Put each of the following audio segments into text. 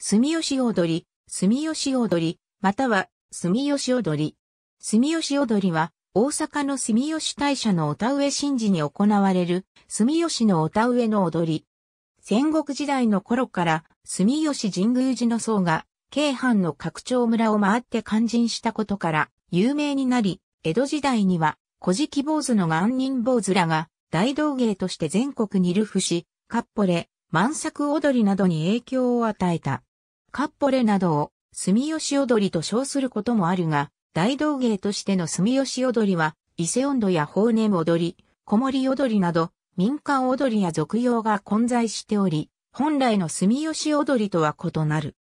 住吉踊り、住吉踊り、または住吉踊り。住吉踊りは、大阪の住吉大社のお田植え神事に行われる、住吉のお田植えの踊り。戦国時代の頃から、住吉神宮寺の僧が、京阪の拡張村を回って肝心したことから、有名になり、江戸時代には、古事記坊主の元人坊主らが、大道芸として全国に流布し、かっぽれ、満作踊りなどに影響を与えた。カッポレなどを住吉踊りと称することもあるが、大道芸としての住吉踊りは、伊勢音頭や法年踊り、子守踊りなど、民間踊りや俗用が混在しており、本来の住吉踊りとは異なる。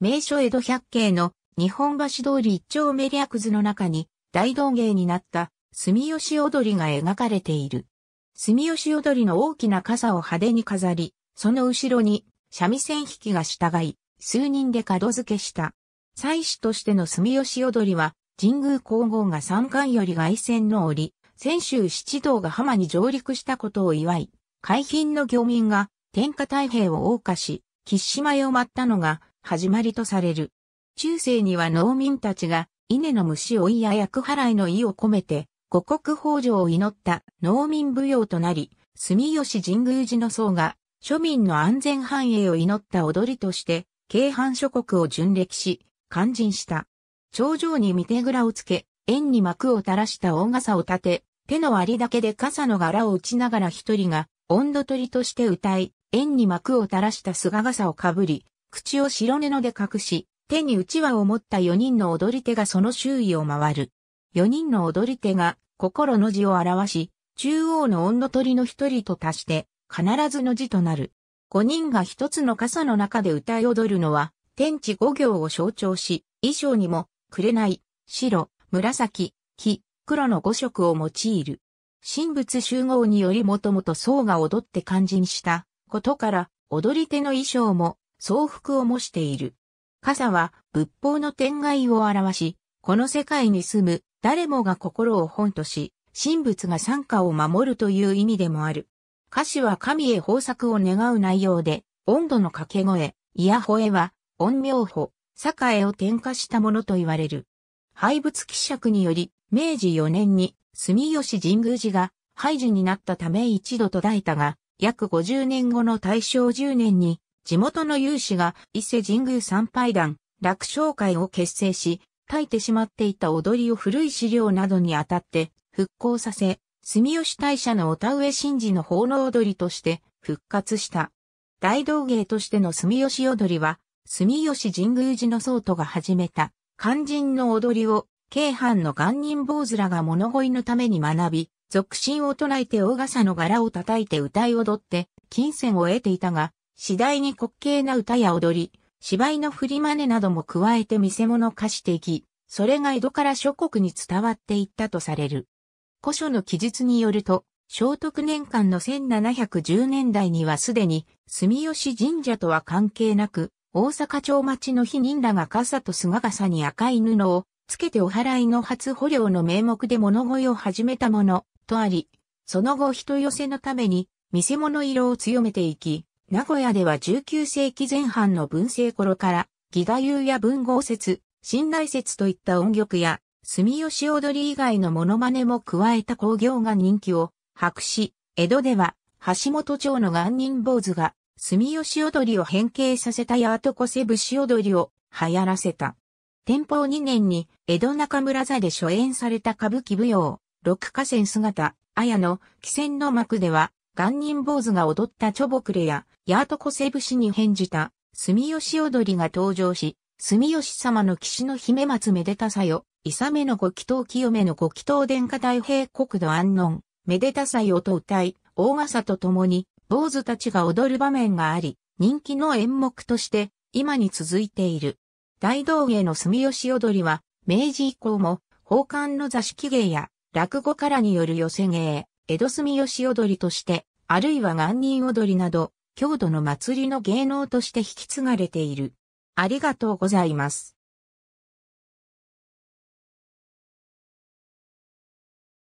名所江戸百景の日本橋通り一丁目略図の中に大道芸になった住吉踊りが描かれている。住吉踊りの大きな傘を派手に飾り、その後ろに三味線引きが従い、数人で門付けした。祭祀としての住吉踊りは、神宮皇后が三冠より外戦の折、泉州七道が浜に上陸したことを祝い、海浜の漁民が天下太平を謳歌し、岸島へを舞ったのが始まりとされる。中世には農民たちが稲の虫追いや役払いの意を込めて、五国豊穣を祈った農民舞踊となり、住吉神宮寺の僧が庶民の安全繁栄を祈った踊りとして京阪諸国を巡歴し、肝心した。頂上に見手蔵をつけ、円に幕を垂らした大傘を立て、手の割りだけで傘の柄を打ちながら一人が、温度取りとして歌い、円に幕を垂らした菅傘をかぶり、口を白布で隠し、手に内輪を持った四人の踊り手がその周囲を回る。四人の踊り手が心の字を表し、中央の温度取りの一人と足して、必ずの字となる。5人が一つの傘の中で歌い踊るのは、天地五行を象徴し、衣装にも、紅、白、紫、黄、黒の五色を用いる。神仏集合によりもともと僧が踊って肝心したことから、踊り手の衣装も、僧服を模している。傘は仏法の天外を表し、この世界に住む誰もが心を本とし、神仏が参加を守るという意味でもある。歌詞は神へ豊作を願う内容で、温度の掛け声、イヤホエは、陰陽歩、栄を転化したものと言われる。廃仏希釈により、明治4年に住吉神宮寺が廃寺になったため一度途絶えたが、約50年後の大正10年に、地元の有志が伊勢神宮参拝団、楽勝会を結成し、耐えてしまっていた踊りを古い資料などにあたって復興させ、住吉大社のお田植神事の奉納踊りとして復活した。大道芸としての住吉踊りは、住吉神宮寺の僧都が始めた、肝心の踊りを、京阪の元人坊主らが物乞いのために学び、俗心を唱えて大笠の柄を叩いて歌い踊って、金銭を得ていたが、次第に滑稽な歌や踊り、芝居の振り真似なども加えて見せ物化していき、それが江戸から諸国に伝わっていったとされる。古書の記述によると、聖徳年間の1710年代にはすでに、住吉神社とは関係なく、大阪町町の非人らが傘と菅傘に赤い布をつけてお祓いの初捕虜の名目で物乞いを始めたものとあり、その後人寄せのために見せ物色を強めていき、名古屋では19世紀前半の文政頃から、義太夫や文豪説、信頼説といった音曲や住吉踊り以外のモノマネも加えた興行が人気を博し、江戸では橋本町の元人坊主が住吉踊りを変形させたートコセせ節踊りを流行らせた。天保2年に江戸中村座で初演された歌舞伎舞踊、六河川姿、綾の汽船の幕では、元人坊主が踊ったチョボクレや、ヤートコセブシに変じた、住吉踊りが登場し、住吉様の騎士の姫松めでたさよ、いさめのご祈祷清めのご祈祷殿下大平国土安穏、めでたさよと歌い、大笠と共に、坊主たちが踊る場面があり、人気の演目として、今に続いている。大道芸の住吉踊りは、明治以降も、宝冠の座敷芸や、落語からによる寄せ芸、江戸住吉踊りとして、あるいは岩人踊りなど、郷土の祭りの芸能として引き継がれている。ありがとうございます。